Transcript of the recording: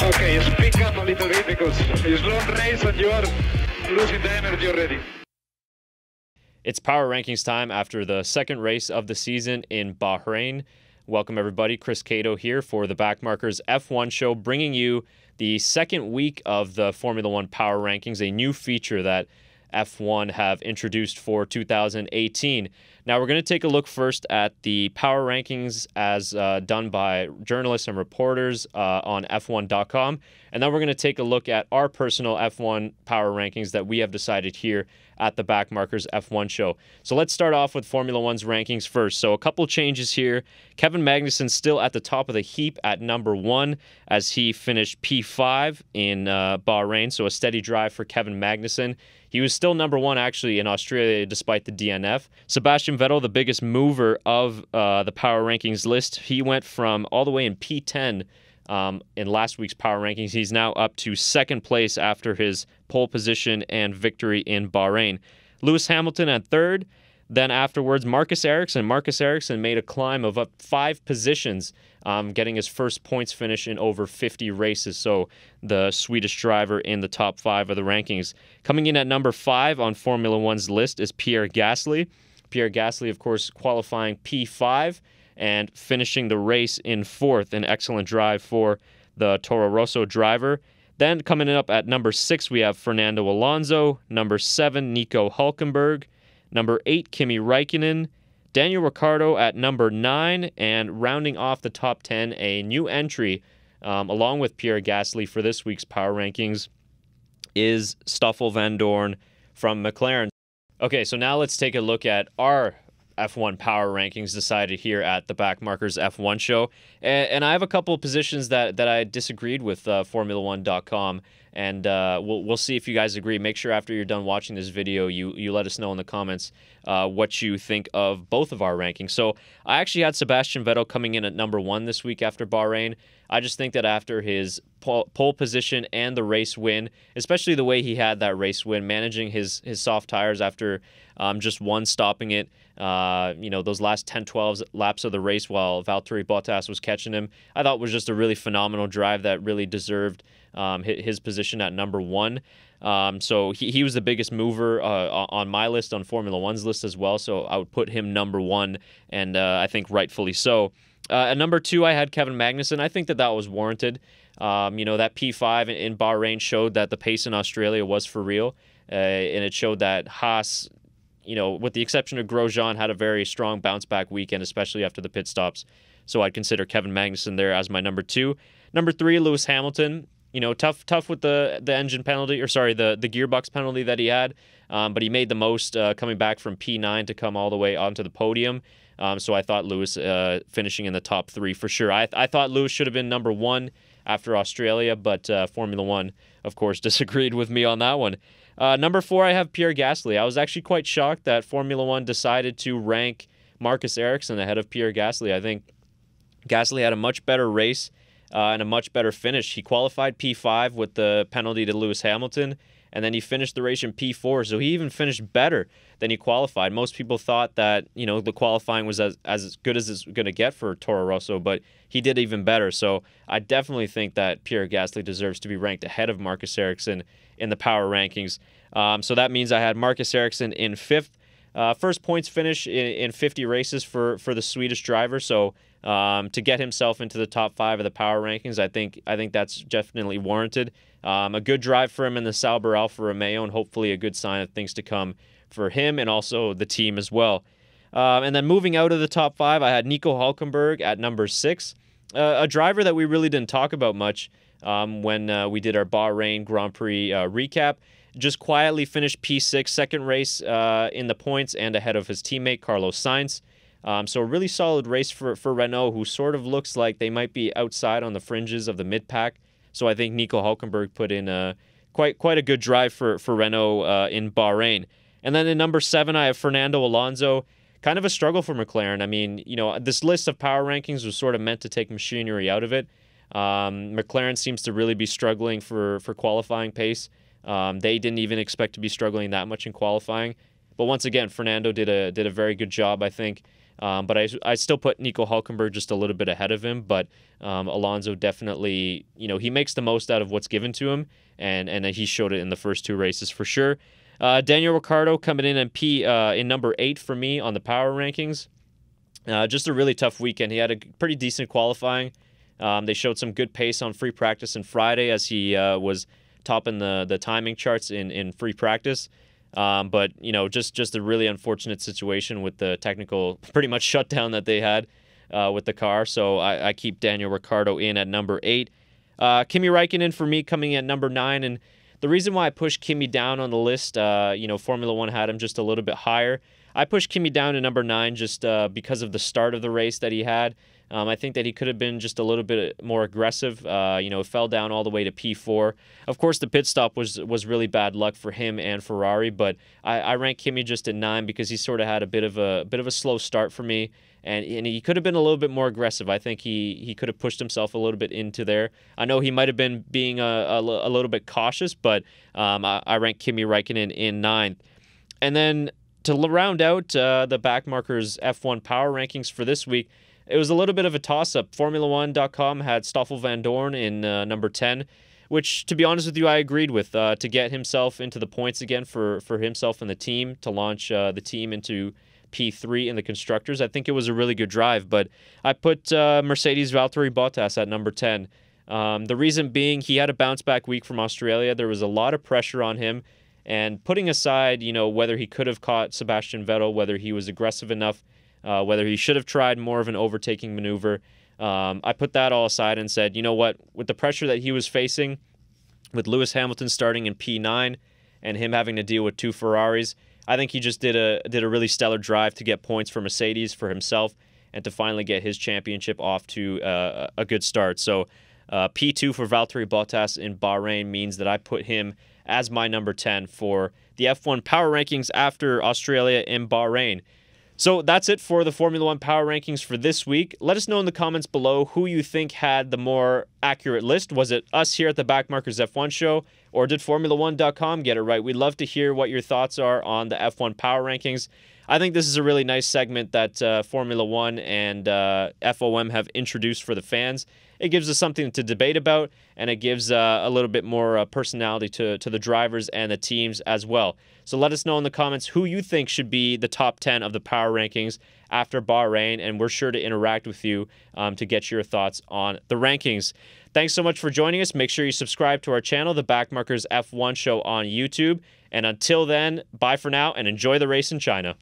Okay, speak up a little bit because it's long race and you are losing the energy already. It's power rankings time after the second race of the season in Bahrain. Welcome, everybody. Chris Cato here for the Backmarkers F1 show, bringing you the second week of the Formula One Power Rankings, a new feature that F1 have introduced for 2018. Now, we're going to take a look first at the power rankings as uh, done by journalists and reporters uh, on F1.com. And then we're going to take a look at our personal F1 power rankings that we have decided here at the Backmarkers F1 show. So let's start off with Formula One's rankings first. So a couple changes here. Kevin Magnussen still at the top of the heap at number one as he finished P5 in uh, Bahrain. So a steady drive for Kevin Magnussen. He was still number one actually in Australia despite the DNF. Sebastian Vettel, the biggest mover of uh, the power rankings list, he went from all the way in P10 um, in last week's power rankings. He's now up to second place after his pole position and victory in Bahrain. Lewis Hamilton at third. Then afterwards, Marcus Erickson. Marcus Erickson made a climb of up five positions, um, getting his first points finish in over 50 races. So the Swedish driver in the top five of the rankings. Coming in at number five on Formula One's list is Pierre Gasly. Pierre Gasly, of course, qualifying P5 and finishing the race in fourth. An excellent drive for the Toro Rosso driver. Then coming up at number six, we have Fernando Alonso. Number seven, Nico Hulkenberg. Number eight, Kimi Raikkonen. Daniel Ricciardo at number nine, and rounding off the top 10, a new entry um, along with Pierre Gasly for this week's power rankings is Stoffel Van Dorn from McLaren. Okay, so now let's take a look at our F1 power rankings decided here at the Backmarkers F1 show. And, and I have a couple of positions that, that I disagreed with uh, Formula1.com and uh, we'll we'll see if you guys agree. Make sure after you're done watching this video, you you let us know in the comments uh, what you think of both of our rankings. So I actually had Sebastian Vettel coming in at number one this week after Bahrain. I just think that after his pole position and the race win, especially the way he had that race win, managing his his soft tires after um, just one stopping it, uh, you know, those last 10, 12 laps of the race while Valtteri Bottas was catching him, I thought was just a really phenomenal drive that really deserved um, his position at number one. Um, so he, he was the biggest mover uh, on my list, on Formula One's list as well. So I would put him number one, and uh, I think rightfully so. Uh, at number two, I had Kevin Magnussen. I think that that was warranted. Um, you know, that P5 in Bahrain showed that the pace in Australia was for real, uh, and it showed that Haas, you know, with the exception of Grosjean, had a very strong bounce back weekend, especially after the pit stops. So I'd consider Kevin Magnussen there as my number two. Number three, Lewis Hamilton you know, tough tough with the the engine penalty or sorry the the gearbox penalty that he had, um, but he made the most uh, coming back from P9 to come all the way onto the podium. Um, so I thought Lewis uh, finishing in the top three for sure. I I thought Lewis should have been number one after Australia, but uh, Formula One of course disagreed with me on that one. Uh, number four, I have Pierre Gasly. I was actually quite shocked that Formula One decided to rank Marcus Ericsson ahead of Pierre Gasly. I think Gasly had a much better race uh, and a much better finish. He qualified P5 with the penalty to Lewis Hamilton, and then he finished the race in P4. So he even finished better than he qualified. Most people thought that you know the qualifying was as, as good as it's going to get for Toro Rosso, but he did even better. So I definitely think that Pierre Gasly deserves to be ranked ahead of Marcus Ericsson in the power rankings. Um, so that means I had Marcus Ericsson in fifth. Uh, first points finish in, in, 50 races for, for the Swedish driver. So um, to get himself into the top five of the power rankings, I think I think that's definitely warranted. Um, a good drive for him in the Sauber Alfa Romeo, and hopefully a good sign of things to come for him and also the team as well. Um, and then moving out of the top five, I had Nico Hulkenberg at number six, uh, a driver that we really didn't talk about much um, when uh, we did our Bahrain Grand Prix uh, recap just quietly finished P6, second race uh, in the points and ahead of his teammate Carlos Sainz. Um, so a really solid race for, for Renault, who sort of looks like they might be outside on the fringes of the mid pack. So I think Nico Hulkenberg put in a quite quite a good drive for for Renault uh, in Bahrain. And then in number seven, I have Fernando Alonso. Kind of a struggle for McLaren. I mean, you know, this list of power rankings was sort of meant to take machinery out of it. Um, McLaren seems to really be struggling for for qualifying pace. Um, they didn't even expect to be struggling that much in qualifying. But once again, Fernando did a did a very good job, I think. Um, but I, I still put Nico Hulkenberg just a little bit ahead of him. But um, Alonso definitely, you know, he makes the most out of what's given to him, and and he showed it in the first two races for sure. Uh, Daniel Ricciardo coming in in P uh, in number eight for me on the power rankings. Uh, just a really tough weekend. He had a pretty decent qualifying. Um, they showed some good pace on free practice and Friday as he uh, was in the the timing charts in in free practice. Um, but you know, just just a really unfortunate situation with the technical pretty much shutdown that they had uh, with the car. So I, I, keep Daniel Ricciardo in at number eight. Uh, Kimi Räikkönen for me coming at number nine, and the reason why I pushed Kimi down on the list, uh, you know, Formula One had him just a little bit higher. I pushed Kimi down to number nine just uh, because of the start of the race that he had. Um, I think that he could have been just a little bit uh, more aggressive. Uh, you know, fell down all the way to P4. Of course, the pit stop was was really bad luck for him and Ferrari, but I, I rank Kimi just at nine because he sort of had a bit of a, a bit of a slow start for me. And, and he could have been a little bit more aggressive. I think he, he could have pushed himself a little bit into there. I know he might have been being a, a, a little bit cautious, but um, I, I rank Kimi Raikkonen in ninth. And then to round out uh, the backmarkers F1 power rankings for this week, it was a little bit of a toss up. Formula1.com had Stoffel Van Dorn in uh, number 10, which, to be honest with you, I agreed with uh, to get himself into the points again for, for himself and the team to launch uh, the team into P3 in the constructors. I think it was a really good drive, but I put uh, Mercedes Valtteri Bottas at number 10. Um, the reason being he had a bounce back week from Australia. There was a lot of pressure on him. And putting aside, you know, whether he could have caught Sebastian Vettel, whether he was aggressive enough uh, whether he should have tried more of an overtaking maneuver. Um, I put that all aside and said, you know what, with the pressure that he was facing, with Lewis Hamilton starting in P9 and him having to deal with two Ferraris, I think he just did a did a really stellar drive to get points for Mercedes for himself and to finally get his championship off to uh, a good start. So uh, P2 for Valtteri Bottas in Bahrain means that I put him as my number 10 for the F1 power rankings after Australia in Bahrain. So that's it for the Formula One power rankings for this week. Let us know in the comments below who you think had the more accurate list. Was it us here at the Backmarkers F1 show, or did Formula1.com get it right? We'd love to hear what your thoughts are on the F1 power rankings. I think this is a really nice segment that uh, Formula One and uh, FOM have introduced for the fans it gives us something to debate about, and it gives uh, a little bit more uh, personality to, to the drivers and the teams as well. So let us know in the comments who you think should be the top 10 of the power rankings after Bahrain, and we're sure to interact with you um, to get your thoughts on the rankings. Thanks so much for joining us. Make sure you subscribe to our channel, The Backmarkers F1 Show on YouTube. And until then, bye for now and enjoy the race in China.